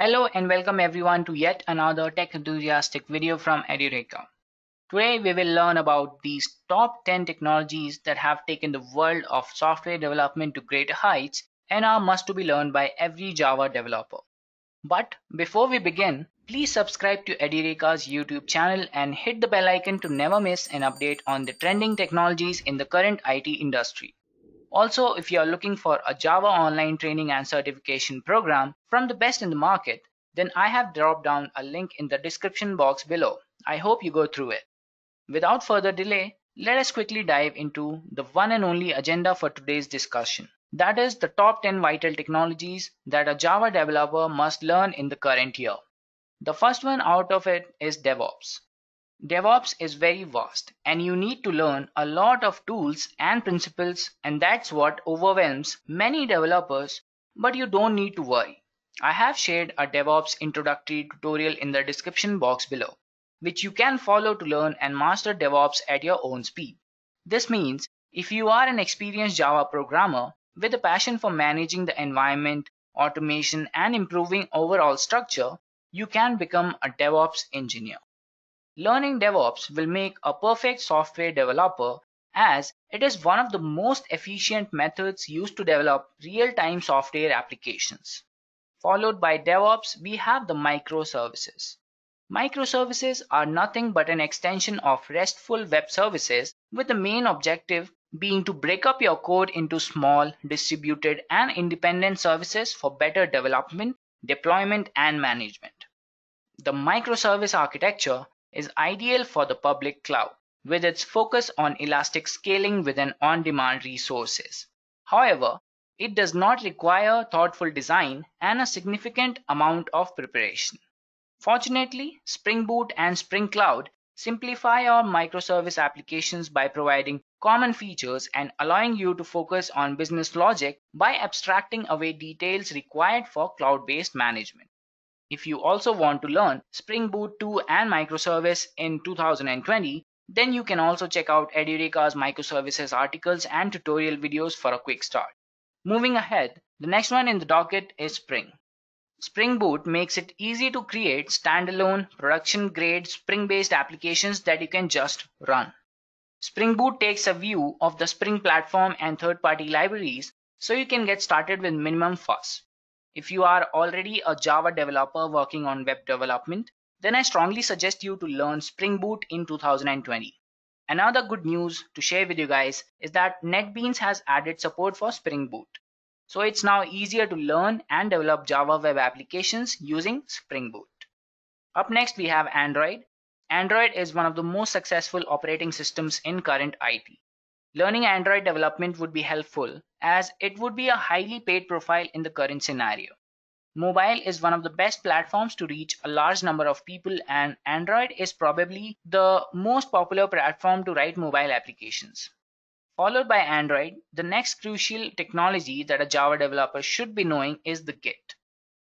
Hello and welcome everyone to yet another tech enthusiastic video from Edureka. Today we will learn about these top 10 technologies that have taken the world of software development to greater heights and are must to be learned by every Java developer. But before we begin, please subscribe to Edureka's YouTube channel and hit the bell icon to never miss an update on the trending technologies in the current IT industry. Also, if you are looking for a Java online training and certification program from the best in the market, then I have dropped down a link in the description box below. I hope you go through it. Without further delay, let us quickly dive into the one and only agenda for today's discussion. That is the top 10 vital technologies that a Java developer must learn in the current year. The first one out of it is DevOps. DevOps is very vast and you need to learn a lot of tools and principles and that's what overwhelms many developers, but you don't need to worry. I have shared a DevOps introductory tutorial in the description box below, which you can follow to learn and master DevOps at your own speed. This means if you are an experienced Java programmer with a passion for managing the environment, automation and improving overall structure, you can become a DevOps engineer learning DevOps will make a perfect software developer as it is one of the most efficient methods used to develop real-time software applications. Followed by DevOps, we have the microservices. Microservices are nothing but an extension of RESTful web services with the main objective being to break up your code into small, distributed and independent services for better development, deployment and management. The microservice architecture is ideal for the public cloud with its focus on elastic scaling within on-demand resources. However, it does not require thoughtful design and a significant amount of preparation. Fortunately, Spring Boot and Spring Cloud simplify our microservice applications by providing common features and allowing you to focus on business logic by abstracting away details required for cloud-based management. If you also want to learn Spring Boot 2 and microservice in 2020, then you can also check out Edureka's microservices articles and tutorial videos for a quick start. Moving ahead, the next one in the docket is Spring. Spring Boot makes it easy to create standalone, production grade, Spring based applications that you can just run. Spring Boot takes a view of the Spring platform and third party libraries so you can get started with minimum fuss. If you are already a Java developer working on web development, then I strongly suggest you to learn Spring Boot in 2020. Another good news to share with you guys is that NetBeans has added support for Spring Boot. So it's now easier to learn and develop Java web applications using Spring Boot. Up next we have Android. Android is one of the most successful operating systems in current IT learning Android development would be helpful as it would be a highly paid profile in the current scenario. Mobile is one of the best platforms to reach a large number of people, and Android is probably the most popular platform to write mobile applications. Followed by Android, the next crucial technology that a Java developer should be knowing is the Git.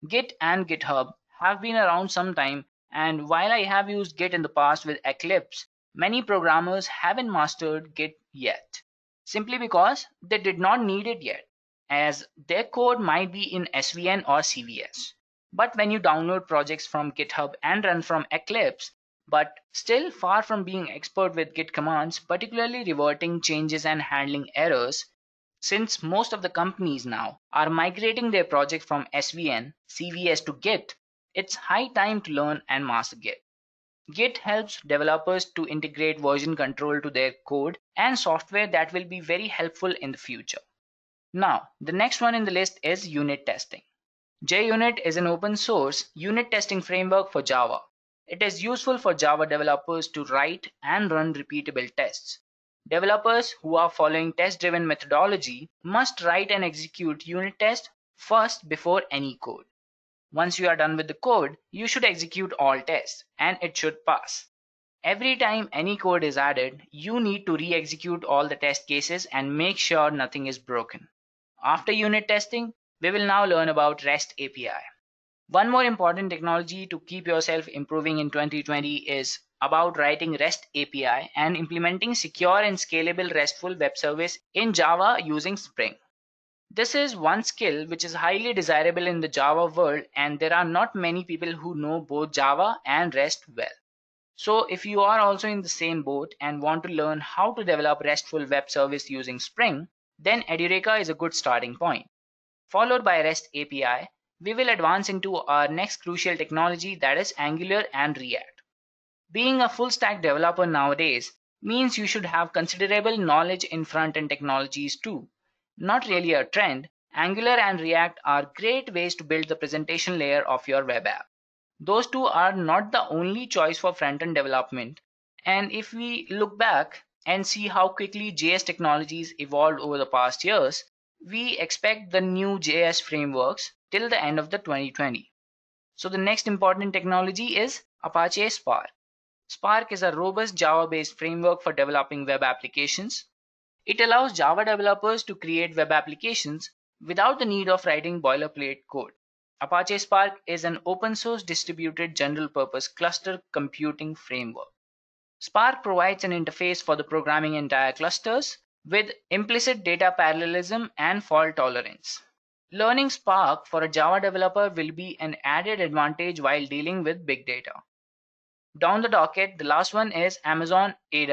Git and GitHub have been around some time, and while I have used Git in the past with Eclipse, many programmers haven't mastered Git yet, simply because they did not need it yet, as their code might be in SVN or CVS. But when you download projects from GitHub and run from Eclipse, but still far from being expert with Git commands, particularly reverting changes and handling errors, since most of the companies now are migrating their project from SVN, CVS to Git, it's high time to learn and master Git. Git helps developers to integrate version control to their code and software that will be very helpful in the future. Now, the next one in the list is unit testing. JUnit is an open source unit testing framework for Java. It is useful for Java developers to write and run repeatable tests. Developers who are following test driven methodology must write and execute unit tests first before any code. Once you are done with the code, you should execute all tests and it should pass. Every time any code is added, you need to re-execute all the test cases and make sure nothing is broken. After unit testing, we will now learn about REST API. One more important technology to keep yourself improving in 2020 is about writing REST API and implementing secure and scalable RESTful web service in Java using Spring. This is one skill which is highly desirable in the Java world and there are not many people who know both Java and REST well. So if you are also in the same boat and want to learn how to develop RESTful web service using Spring, then Edureka is a good starting point. Followed by REST API, we will advance into our next crucial technology that is Angular and React. Being a full stack developer nowadays means you should have considerable knowledge in front end technologies too not really a trend, Angular and React are great ways to build the presentation layer of your web app. Those two are not the only choice for front-end development. And if we look back and see how quickly JS technologies evolved over the past years, we expect the new JS frameworks till the end of the 2020. So the next important technology is Apache Spark. Spark is a robust Java-based framework for developing web applications. It allows Java developers to create web applications without the need of writing boilerplate code. Apache Spark is an open source distributed general purpose cluster computing framework. Spark provides an interface for the programming entire clusters with implicit data parallelism and fault tolerance. Learning Spark for a Java developer will be an added advantage while dealing with big data. Down the docket, the last one is Amazon AWS.